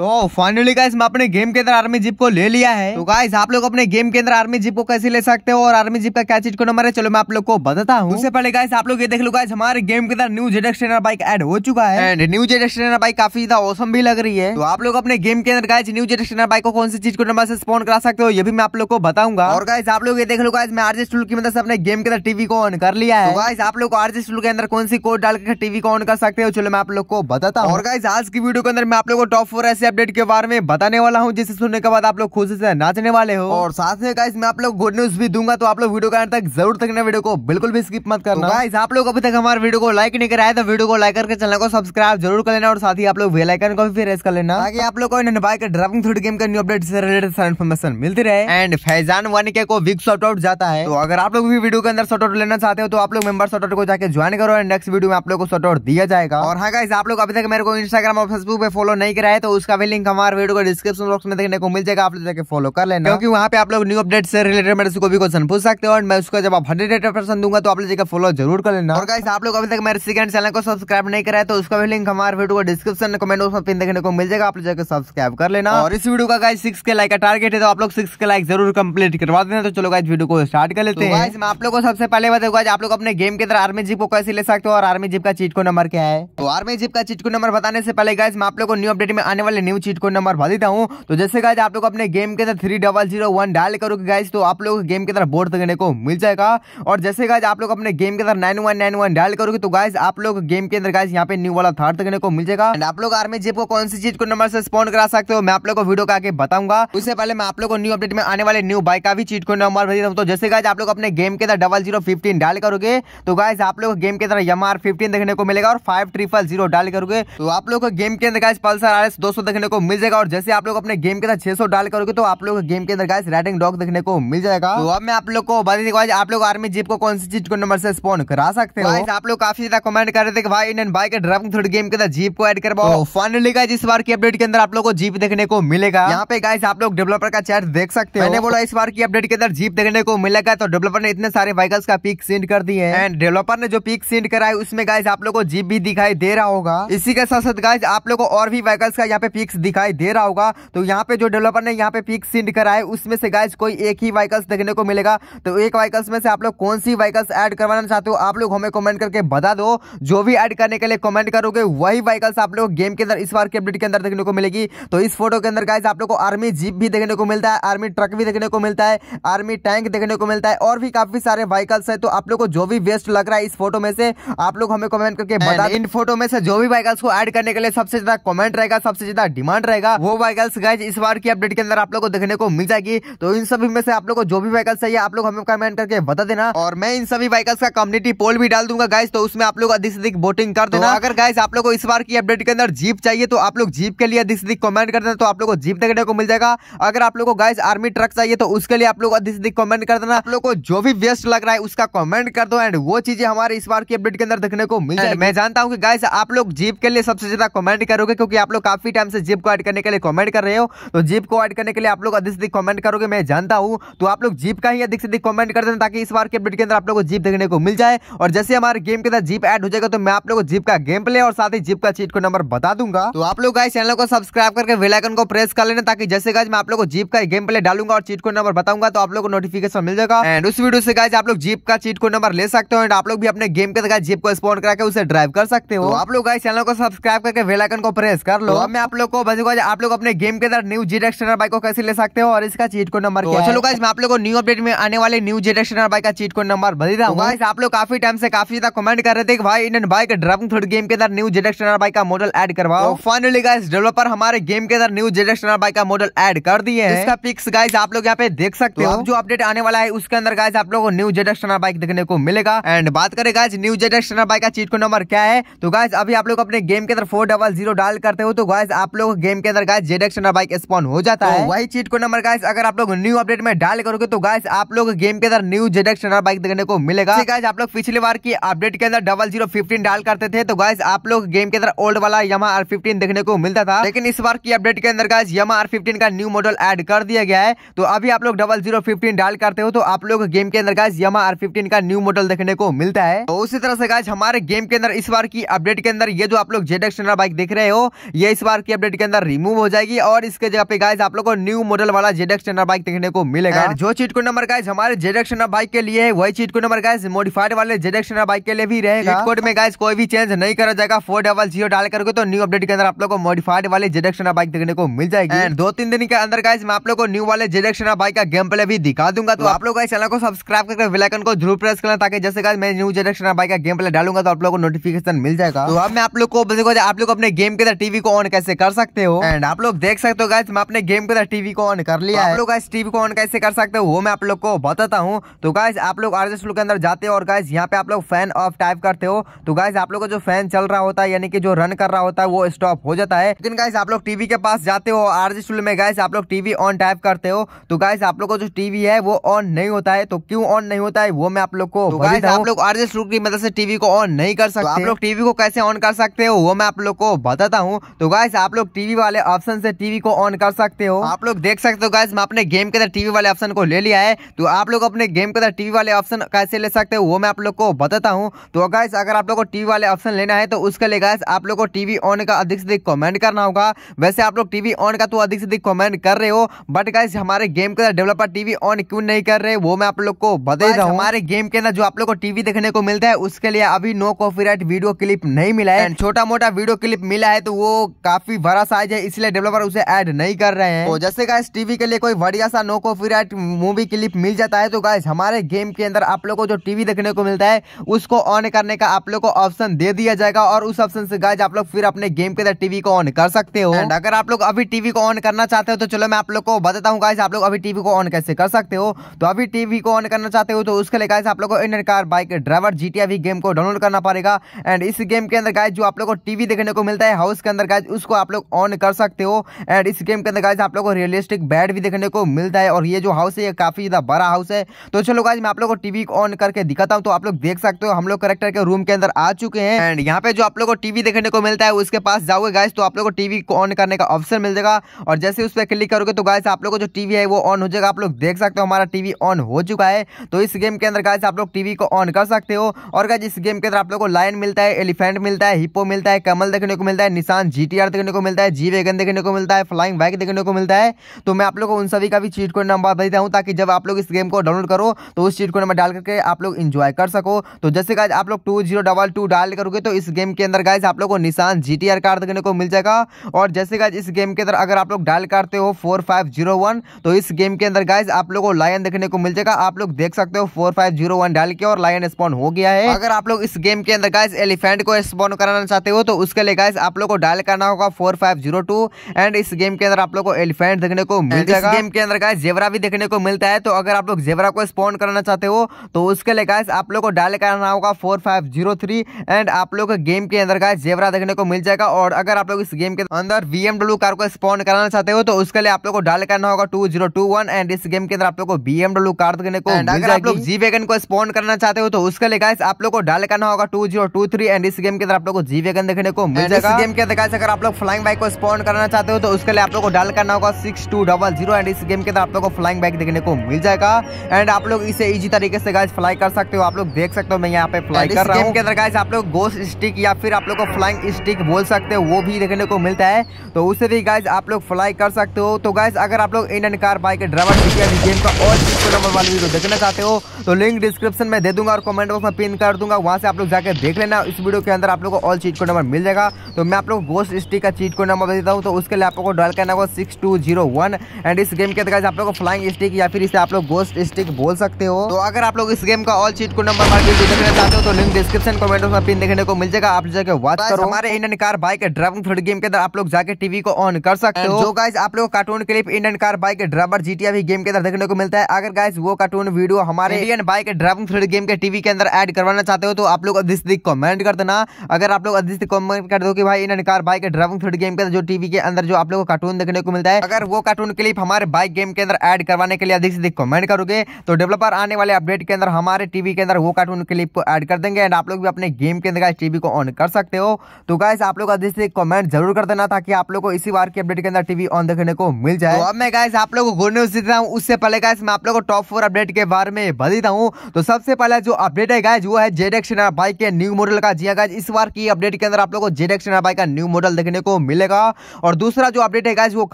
तो finally guys मैं अपने गेम के अंदर आर्मी जीप को ले लिया है तो गाइस आप लोग अपने गेम के अंदर आर्मी जीप को कैसे ले सकते हो और आर्मी जीप का क्या चीज को नंबर है चलो मैं आप लोग को बताता हूँ उससे पहले गाइस आप लोग ये देख लो गाइस हमारे गेम के अंदर new Z X ten R bike add हो चुका है and new Z X ten R bike काफी ज्यादा औसम भी लग रही है तो आप लोग अपने गेम के अंदर guys new Z X ten R bike को कौन सी चीज को नंबर से स्पॉन करा सकते हो ये भी मैं आप लोग को बताऊंगा और गाइस आप लोग ये देख लो गाइस मैं आरजे स्टूल की मदद से अपने गेम के अंदर टीवी को ऑन कर लिया है गाइस तो आप लोग आरजे स्टूल के अंदर कौन सी कोड डाल के टीवी को ऑन कर सकते हो चलो मैं आप लोग को बताता हूँ और गाइस आज की वीडियो के अंदर मैं आप लोग को टॉप फोर ऐसे ऐसे अपडेट के बारे में बताने वाला हूँ जिसे सुनने के बाद आप लोग खुशी से नाचने वाले हो और साथ में गाइस मैं आप लोग गुड न्यूज भी दूंगा तो आप लोग वीडियो का तक जरूर तक वीडियो को बिल्कुल भी स्किप मत करना गाइस तो आप लोग अभी तक हमारे वीडियो को लाइक नहीं कराया तो वीडियो को लाइक करके चैनल को सब्सक्राइब जरूर कर लेना और साथ ही आप लोग वेलाइकन को भी प्रेस कर लेना ताकि आप लोग को बाइक ड्राइविंग थ्रोड गेम का न्यू अपडेट से रिलेटेड इन्फॉर्मेशन मिलती रहे एंड फैजान वन के को विक शॉर्ट आउट जाता है तो अगर आप लोग भी वीडियो के अंदर शॉर्ट आउट लेना चाहते हो तो आप लोग मेंबर शॉर्ट आउट को जाकर ज्वाइन करो एंड नेक्स्ट वीडियो में आप लोग को शॉर्ट आउट दिया जाएगा और हाँ गाइस आप लोग अभी तक मेरे को इंस्टाग्राम और फेसबुक पे फॉलो नहीं कराए तो उसका उसका भी लिंक हमारे वीडियो को डिस्क्रिप्शन बॉक्स में देखने को मिल जाएगा आप लोग जाकर फॉलो कर लेना क्योंकि वहाँ पे आप लोग न्यू अपडेट से रिलेटेड मेरे को भी क्वेश्चन पूछ सकते हो और मैं उसका जब आप हंड्रेड परसेंट दूंगा तो आप लोग जाकर फॉलो जरूर कर लेना और आप लोग अभी तक मेरे सेकंड चैनल को सब्सक्राइब नहीं कराए तो उसका भी लिंक हमारे वीडियो को डिस्क्रिप्शन कमेंट बॉक्स में पिन देखने को मिल जाएगा आप लोग जाकर सब्सक्राइब कर लेना और इस वीडियो का गाइस सिक्स के लाइक का टारगेट है तो आप लोग सिक्स के लाइक जरूर कंप्लीट करवा देना तो चलो गाइस वीडियो को स्टार्ट कर लेते तो हैं मैं आप लोग को सबसे पहले बताऊंगा आप लोग अपने गेम के अंदर आर्मी जीप को कैसे ले सकते हो और आर्मी जीप का चीट को नंबर क्या है तो आर्मी जीप का चीट को नंबर बताने से पहले गाइस मैं आप लोगों को न्यू अपडेट में आने वाले न्यू चीट कोड नंबर भर देता हूँ तो जैसे गाइज आप लोग अपने गेम के अंदर three double zero one dial करोगे गाइज तो आप लोग गेम के अंदर बोर्ड करने को मिल जाएगा और जैसे गाइज आप लोग अपने गेम के अंदर nine one nine one dial करोगे तो गाइज आप लोग गेम के अंदर गाइज यहाँ पे न्यू वाला थर्ड करने को मिल जाएगा एंड आप लोग आर्मी जीप को कौन सी चीज को नंबर से स्पॉन्ड करा सकते हो मैं आप लोग को वीडियो का आगे बताऊंगा उससे पहले मैं आप लोग को न्यू अपडेट में आने वाले न्यू बाइक का भी चीट को नंबर भर देता हूँ तो जैसे गाइज आप लोग अपने गेम के अंदर डबल जीरो फिफ्टीन डायल करोगे तो गाइज आप लोग गेम के अंदर यम आर फिफ्टीन देखने को मिलेगा और फाइव ट्रिपल जीरो डायल करोगे तो आप लोग गेम के अंदर गाइज पल्सर आर एस दो सौ देखने को मिल जाएगा और जैसे आप लोग अपने गेम के अंदर छह सौ डाल करोगे तो आप लोग गेम के अंदर गाइस राइडिंग डॉग देखने को मिल जाएगा तो अब मैं आप लोग को बता देगा आप लोग आर्मी जीप को कौन सी चीज को नंबर से स्पोन करा सकते हो आप लोग काफी ज्यादा कमेंट कर रहे थे भाई इंडियन बाइक के ड्राइविंग थ्रोड गेम के अंदर जीप को एड करवाओ फाइनली तो गाइस इस बार की अपडेट के अंदर आप लोग को जीप देखने को मिलेगा यहाँ पे गाइस आप लोग डेवलपर का चैट देख सकते हैं बोला इस बार की अपडेट के अंदर जीप देखने को मिलेगा तो डेवलपर ने इतने सारे व्हीकल्स का पिक सेंड कर दिए है एंड डेवलपर ने जो पिक सेंड करा है उसमें गाइस आप लोग को जीप भी दिखाई दे रहा होगा इसी के साथ साथ गाइस आप लोग को और भी व्हीकल्स का यहाँ पे पिक पिक्स दिखाई दे रहा होगा तो यहाँ पे जो डेवलपर ने यहाँ पे पिक्स सेंड करा है उसमें से गाइज कोई एक ही वाइकल्स देखने को मिलेगा तो एक वाइकल्स में से आप लोग कौन सी वाइकल्स ऐड करवाना चाहते हो आप लोग हमें कमेंट करके बता दो जो भी ऐड करने के लिए कमेंट करोगे वही वाइकल्स आप लोग गेम के अंदर इस बार के अपडेट के अंदर देखने को मिलेगी तो इस फोटो के अंदर गाइज आप लोग को आर्मी जीप भी देखने को मिलता है आर्मी ट्रक भी देखने को मिलता है आर्मी टैंक देखने को मिलता है और भी काफी सारे वाइकल्स है तो आप लोग को जो भी बेस्ट लग रहा है इस फोटो में से आप लोग हमें कॉमेंट करके बता इन फोटो में से जो भी वाइकल्स को एड करने के लिए सबसे ज्यादा कॉमेंट रहेगा सबसे ज्यादा डिमांड रहेगा वो वाइकल्स गाइज इस बार की अपडेट के अंदर आप लोग को देखने को मिल जाएगी तो इन सभी में से आप लोग को जो भी वाइकल्स चाहिए आप लोग हमें कमेंट करके बता देना और मैं इन सभी वाइकल्स का कम्युनिटी पोल भी डाल दूंगा गाइज तो उसमें आप लोग अधिक से अधिक वोटिंग कर तो देना अगर गाइज आप लोग को इस बार की अपडेट के अंदर जीप चाहिए तो आप लोग जीप के लिए अधिक से अधिक कमेंट कर देना तो आप लोग को जीप देखने को मिल जाएगा अगर आप लोग को गाइज आर्मी ट्रक चाहिए तो उसके लिए आप लोग अधिक से अधिक कमेंट कर देना आप लोग को जो भी वेस्ट लग रहा है उसका कमेंट कर दो एंड वो चीजें हमारे इस बार की अपडेट के अंदर देखने को मिल जाए मैं जानता हूँ कि गाइज आप लोग जीप के लिए सबसे ज्यादा कमेंट करोगे क्योंकि आप लोग काफी टाइम से जिप को ऐड करने के लिए कमेंट कर रहे हो तो जीप को ऐड करने के लिए आप लोग अधिक से अधिक कमेंट करोगे मैं जानता हूँ तो आप लोग जीप का ही अधिक से अधिक कॉमेंट कर देना ताकि इस बार के अपडेट के अंदर आप लोग को जीप देखने को मिल जाए और जैसे हमारे गेम के अंदर जीप एड हो जाएगा तो मैं आप लोग को जीप का गेम प्ले और साथ ही जीप का चीट को नंबर बता दूंगा तो आप लोग चैनल को सब्सक्राइब करके वेलाइकन को प्रेस कर लेना ताकि जैसे गाइज मैं आप लोग को जीप का गेम प्ले डालूंगा और चीट को नंबर बताऊंगा तो आप लोग को नोटिफिकेशन मिल जाएगा एंड उस वीडियो से गाइज आप लोग जीप का चीट को नंबर ले सकते हो एंड आप लोग भी अपने गेम के जीप को स्पॉन्ड करके उसे ड्राइव कर सकते हो तो आप लोग चैनल को सब्सक्राइब करके वेलाइकन को प्रेस कर लो तो मैं आप लोग लोग को बस आप लोग अपने गेम के अंदर न्यू जेड एक्सटेनर बाइक को कैसे ले सकते हो और इसका चीट को नंबर चलो गाइस मैं आप लोग को न्यू अपडेट में आने वाले न्यू जेड एक्सटेनर बाइक का चीट को नंबर बदल रहा हूँ तो आप लोग काफी टाइम से काफी ज्यादा कमेंट कर रहे थे भाई इंडियन बाइक ड्रैगन थोड़ी गेम के अंदर न्यू जेड एक्सटेनर बाइक का मॉडल एड करवाओ फाइनली गाइस डेवलपर हमारे गेम के अंदर न्यू जेड एक्सटेनर बाइक का मॉडल एड कर दिए हैं इसका पिक्स गाइस आप लोग यहाँ पे देख सकते तो हो जो अपडेट आने वाला है उसके अंदर गाइस आप लोग न्यू जेड एक्सटेनर बाइक देखने को मिलेगा एंड बात करें guys new Z X ten R bike का चीट को नंबर क्या है तो गाइस अभी आप लोग अपने गेम के अंदर फोर डबल जीरो डाल करते हो तो गाइस आप लोग गेम के अंदर गाइस जेडेक्स बाइक स्पॉन हो जाता तो है वही चीट को नंबर गाइस अगर आप लोग न्यू अपडेट में डाल करोगे तो गाइस आप लोग गेम के अंदर न्यू जेडेक्स बाइक देखने को मिलेगा गाइस आप लोग पिछले बार की अपडेट के अंदर डबल जीरो फिफ्टीन डाल करते थे तो गाइस आप लोग गेम के अंदर ओल्ड वाला यमा आर फिफ्टीन देखने को मिलता था लेकिन इस बार की अपडेट के अंदर गाइस यमा आर फिफ्टीन का न्यू मॉडल एड कर दिया गया है तो अभी आप लोग डबल जीरो फिफ्टीन डाल करते हो तो आप लोग गेम के अंदर गाइस यमा आर फिफ्टीन का न्यू मॉडल देखने को मिलता है तो उसी तरह से गाइस हमारे गेम के अंदर इस बार की अपडेट के अंदर ये जो आप लोग जेडेक्स बाइक देख रहे हो ये इस बार की अपडेट के अंदर रिमूव हो जाएगी और इसके जगह पे गाइज आप लोग को न्यू मॉडल वाला जेड एक्स बाइक देखने को मिलेगा हाँ। जो चीट को नंबर गाइज हमारे जेड एक्स बाइक के लिए वही cheat code number guys modified वाले जेड एक्स बाइक के लिए भी रहेगा कोड में गाइज हाँ। कोई भी चेंज नहीं करा जाएगा फोर डबल जीरो डाल करके तो न्यू अपडेट के अंदर आप लोग को मोडिफाइड वाले जेड एक्स बाइक देखने को मिल जाएगी दो तीन दिन के अंदर गाइज मैं आप लोग को न्यू वाले जेड एक्स बाइक का गेम प्ले भी दिखा दूंगा तो हाँ। आप लोग इस चैनल को सब्सक्राइब करके बिलाइकन को जरूर प्रेस करना ताकि जैसे गाइज मैं न्यू जेड एक्स बाइक का गेम प्ले डालूंगा तो आप लोग को नोटिफिकेशन मिल जाएगा तो अब मैं आप लोग को आप लोग अपने गेम के अंदर टीवी को ऑन कैसे कर सकते हो एंड आप लोग देख सकते हो गाइस मैं अपने गेम के अंदर टीवी को ऑन कर लिया आप लोग गाइस टीवी को ऑन कैसे कर सकते हो वो मैं आप लोग को बताता हूँ तो गाइस आप लोग आर के अंदर जाते हो और गाइस यहाँ पे आप लोग फैन ऑफ टाइप करते हो तो गाइस आप लोग का जो फैन चल रहा होता है यानी कि जो रन कर रहा होता है वो स्टॉप हो जाता है लेकिन गाइस आप लोग टीवी के पास जाते हो आर में गाइस आप लोग टीवी ऑन टाइप करते हो तो गाइस आप लोग का जो टीवी है वो ऑन नहीं होता है तो क्यों ऑन नहीं होता है वो मैं आप लोग को आप लोग आर की मदद से टीवी को ऑन नहीं कर सकते आप लोग टीवी को कैसे ऑन कर सकते हो वो मैं आप लोग को बताता हूँ तो गाइस आप लोग लोग टीवी वाले ऑप्शन से टीवी को ऑन कर सकते हो आप लोग देख सकते हो गाइज मैं अपने गेम के अंदर टीवी वाले ऑप्शन को ले लिया है तो आप लोग अपने गेम के अंदर टीवी वाले ऑप्शन कैसे ले सकते हो वो मैं आप लोग को बताता हूँ तो गाइज अगर आप लोग को टीवी वाले ऑप्शन लेना है तो उसके लिए गाइज आप लोग को टीवी ऑन का अधिक से अधिक कॉमेंट करना होगा वैसे आप लोग टीवी ऑन का तो अधिक से अधिक कॉमेंट कर रहे हो बट गाइज हमारे गेम के अंदर डेवलपर टीवी ऑन क्यों नहीं कर रहे वो मैं आप लोग को बता रहा हूँ हमारे गेम के अंदर जो आप लोग को टीवी देखने को मिलता है उसके लिए अभी नो कॉपीराइट वीडियो क्लिप नहीं मिला है छोटा मोटा वीडियो क्लिप मिला है तो वो काफी बड़ा साइज है इसलिए डेवलपर उसे ऐड नहीं कर रहे हैं तो जैसे गाइस टीवी के लिए कोई बढ़िया सा नो राइट मूवी क्लिप मिल जाता है तो गाइस हमारे गेम के अंदर आप लोग को जो टीवी देखने को मिलता है उसको ऑन करने का आप लोग को ऑप्शन दे दिया जाएगा और उस ऑप्शन से गाइज आप लोग फिर अपने गेम के अंदर टीवी को ऑन कर सकते हो एंड अगर आप लोग अभी टीवी को ऑन करना चाहते हो तो चलो मैं आप लोग को बताता हूँ गाइज आप लोग अभी टीवी को ऑन कैसे कर सकते हो तो अभी टीवी को ऑन करना चाहते हो तो उसके लिए गाइज आप लोग को Indian car bike driver GTI game को डाउनलोड करना पड़ेगा एंड इस गेम के अंदर गाइज जो आप लोग को टीवी देखने को मिलता है हाउस के अंदर गाइज उसको आप लोग लोग ऑन कर सकते हो एंड इस गेम के अंदर गाइज आप लोग को रियलिस्टिक बेड भी देखने को मिलता है और ये जो हाउस है ये काफ़ी ज़्यादा बड़ा हाउस है तो चलो गाइज मैं आप लोग को टीवी ऑन करके दिखाता हूँ तो आप लोग देख सकते हो हम लोग करेक्टर के रूम के अंदर आ चुके हैं एंड यहाँ पे जो आप लोग को टीवी देखने को मिलता है उसके पास जाओगे गाइज तो आप लोग को टीवी को ऑन करने का ऑप्शन मिल जाएगा और जैसे उस पर क्लिक करोगे तो गाइज आप लोग को जो टीवी है वो ऑन हो जाएगा आप लोग देख सकते हो हमारा टीवी ऑन हो चुका है तो इस गेम के अंदर गाइज आप लोग टीवी को ऑन कर सकते हो और गाइज इस गेम के अंदर आप लोग को लाइन मिलता है एलिफेंट मिलता है हिप्पो मिलता है कमल देखने को मिलता है निशान जीटीआर देखने को मिलता है मिलता है जी वेगन देखने को मिलता है फ्लाइंग बाइक देखने को मिलता है तो मैं आप लोग को उन सभी का भी चीट कोड नंबर देता हूँ ताकि जब आप लोग इस गेम को डाउनलोड करो तो उस चीट कोड नंबर डाल करके आप लोग इन्जॉय कर सको तो जैसे गाइज आप लोग टू जीरो डबल टू डाल करोगे तो इस गेम के अंदर गाइज आप लोग को निशान जी टी आर कार देखने को मिल जाएगा और जैसे गाइज इस गेम के अंदर अगर आप लोग डायल करते हो फोर फाइव जीरो वन तो इस गेम के अंदर गाइज आप लोग को लायन देखने को मिल जाएगा आप लोग देख सकते हो फोर फाइव जीरो वन डाल के और लायन स्पॉन हो गया है अगर आप लोग इस गेम के अंदर गाइज एलिफेंट को स्पॉन कराना चाहते हो तो उसके लिए गाइज आप लोग को डायल करना होगा फोर एंड इस गेम के अंदर आप लोग को एलिफेंट देखने को मिल जाएगा गेम के अंदर गाइस जेवरा भी देखने को मिलता है तो अगर आप लोग जेवरा को स्पॉन करना चाहते हो तो उसके लिए गाइस आप लोग को डायल करना होगा four five zero three and आप लोग गेम के अंदर गाइस जेवरा देखने को मिल जाएगा और अगर आप लोग इस गेम के अंदर बीएमडब्ल्यू कार को स्पॉन कराना चाहते हो तो उसके लिए आप लोग को डायल करना होगा two zero two one and इस गेम के अंदर आप लोग को बीएमडब्ल्यू कार देखने को अगर आप लोग जी वेगन को स्पॉन करना चाहते हो तो उसके लिए गाइस आप लोग को डायल करना होगा two zero two three and इस गेम के अंदर आप लोग को जी वेगन देखने को मिल जाएगा गेम के अंदर गाइस अगर आप लोग फ्लाइंग फ्लाइंग बाइक को स्पॉन करना चाहते हो तो उसके लिए आप लोग को डाल करना होगा six two double zero and इस गेम के अंदर आप लोग को फ्लाइंग बाइक देखने को मिल जाएगा एंड आप लोग इसे इजी तरीके से गाइस फ्लाई कर सकते हो आप लोग देख सकते हो मैं यहाँ पे फ्लाई कर रहा हूँ गेम के अंदर गाइस आप लोग गोस्ट स्टिक या फिर आप लोग को फ्लाइंग स्टिक बोल सकते हो वो भी देखने को मिलता है तो उससे भी गाइज आप लोग फ्लाई कर सकते हो तो गाइज अगर आप लोग Indian car bike driver game का और नंबर वाली वीडियो देखना चाहते हो तो लिंक डिस्क्रिप्शन में दे दूंगा और कमेंट बॉक्स में पिन कर दूंगा वहां से आप लोग जाकर देख लेना इस वीडियो के अंदर आप लोग को ऑल चीज को नंबर मिल जाएगा तो मैं आप लोग गोस्ट स्टिक का चीज चीट को नंबर देता हूँ तो उसके लिए आप लोग को डॉल करना होगा six two zero one and इस गेम के अंदर आप लोग को फ्लाइंग स्टिक या फिर इसे आप लोग गोस्ट स्टिक बोल सकते हो तो अगर आप लोग इस गेम का all cheat code number market देखना चाहते हो तो लिंक डिस्क्रिप्शन कमेंट में पिन देखने को मिल जाएगा आप जाके वॉच करो हमारे Indian car bike driving three D game के अंदर आप लोग जाके टीवी को ऑन कर सकते हो गाइज आप लोग cartoon clip Indian car bike driver GTA game के अंदर देखने को मिलता है अगर गाइज वो कार्टून वीडियो हमारे Indian bike driving three D game के टीवी के अंदर एड करवाना चाहते हो तो आप लोग अधिक कमेंट कर देना अगर आप लोग अधिक कमेंट कर दो कि भाई Indian car bike driving three D game के अंदर जो टीवी के अंदर जो आप लोगों को कार्टून देखने को मिलता है अगर वो कार्टून क्लिप हमारे बाइक गेम के अंदर ऐड करवाने के लिए अधिक से अधिक कमेंट करोगे तो डेवलपर आने वाले अपडेट के अंदर हमारे टीवी के अंदर वो कार्टून क्लिप को ऐड कर देंगे एंड आप लोग भी अपने गेम के अंदर टीवी को ऑन कर सकते हो तो गाइस आप लोग अधिक से कमेंट जरूर कर देना ताकि आप लोग को इसी बार के अपडेट के अंदर टीवी ऑन देखने को मिल जाए तो अब मैं गाइस आप लोग को गुड न्यूज देता हूँ उससे पहले गाइस मैं आप लोग को टॉप फोर अपडेट के बारे में बताता हूँ तो सबसे पहले जो अपडेट है गाइज वो है जेड एक्स बाइक के न्यू मॉडल का जी गाइज हाँ इस बार की अपडेट के अंदर आप लोग को जेड एक्स बाइक का न्यू मॉडल देखने को मिल मिलेगा और दूसरा जो अपडेट है गाइस वो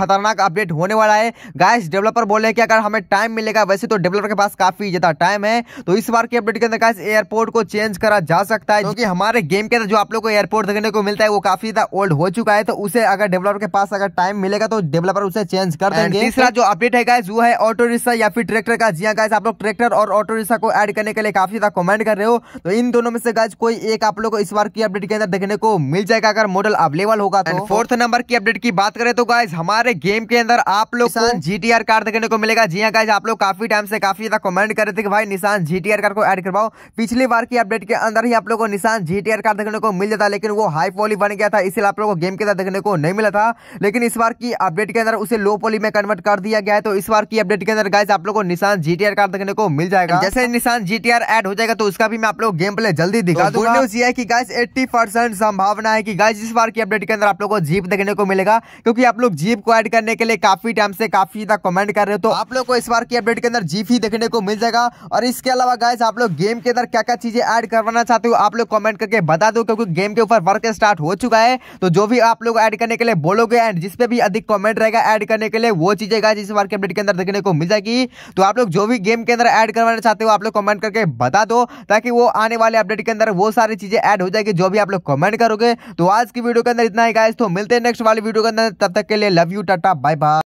खतरनाक अपडेट होने वाला है गाइस डेवलपर बोल रहे हैं कि अगर हमें टाइम मिलेगा वैसे तो डेवलपर के पास काफी ज्यादा टाइम है तो इस बार के अपडेट के अंदर गाइस एयरपोर्ट को चेंज करा जा सकता है क्योंकि हमारे गेम के अंदर जो आप लोग को एयरपोर्ट देखने को मिलता है वो काफी ज्यादा ओल्ड हो चुका है तो उसे अगर डेवलपर के पास अगर टाइम मिलेगा तो डेवलपर उसे चेंज कर देंगे तीसरा जो अपडेट है गाइस वो है ऑटो रिक्शा या फिर ट्रैक्टर का जी गाइस हाँ, आप लोग ट्रैक्टर और ऑटो रिक्शा को ऐड करने के लिए काफी ज्यादा कमेंट कर रहे हो तो इन दोनों में से गाइस कोई एक आप लोग को इस बार की अपडेट के अंदर देखने को मिल जाएगा अगर मॉडल अवेलेबल होगा तो फोर्थ फोर्थ नंबर की अपडेट की बात करें तो गाइज हमारे गेम के अंदर आप लोग जीटीआर कार देखने को मिलेगा जी हाँ गाइज आप लोग काफी टाइम से काफी ज्यादा कमेंट कर रहे थे कि भाई निशान जीटीआर कार को ऐड करवाओ पिछली बार की अपडेट के अंदर ही आप लोग को निशान जीटीआर कार देखने को मिल जाता लेकिन वो हाई पॉली बन गया था इसलिए आप लोग को गेम के अंदर देखने को नहीं मिला था लेकिन इस बार की अपडेट के अंदर उसे लो पॉली में कन्वर्ट कर दिया गया है तो इस बार की अपडेट के अंदर गाइज आप लोग को निशान जीटीआर कार देखने को मिल जाएगा जैसे निशान जीटीआर एड हो जाएगा तो उसका भी मैं आप लोग गेम प्ले जल्दी तो दिखा दूंगा न्यूज ये है गाइज एट्टी संभावना है की गाइज इस बार की अपडेट के अंदर आप लोग को जी जीप देखने को मिलेगा क्योंकि आप लोग जीप को ऐड करने के लिए काफी टाइम से काफी ज्यादा कमेंट कर रहे हो तो आप लोग को इस बार की अपडेट के अंदर जीप ही देखने को मिल जाएगा और इसके अलावा गाइस आप लोग गेम के अंदर क्या क्या चीजें ऐड करवाना चाहते हो आप लोग कमेंट करके बता दो क्योंकि गेम के ऊपर वर्क स्टार्ट हो चुका है तो जो भी आप लोग ऐड करने के लिए बोलोगे एंड जिसपे भी अधिक कॉमेंट रहेगा एड करने के लिए वो चीजें गाइस इस बार के अपडेट के अंदर देखने को मिल जाएगी तो आप लोग जो भी गेम के अंदर एड करवाना चाहते हो आप लोग कॉमेंट करके बता दो ताकि वो आने वाले अपडेट के अंदर वो सारी चीजें एड हो जाएगी जो भी आप लोग कमेंट करोगे तो आज की वीडियो के अंदर इतना ही गाइस तो मिल मिलते हैं नेक्स्ट वाली वीडियो के अंदर तब तक के लिए love you tata bye bye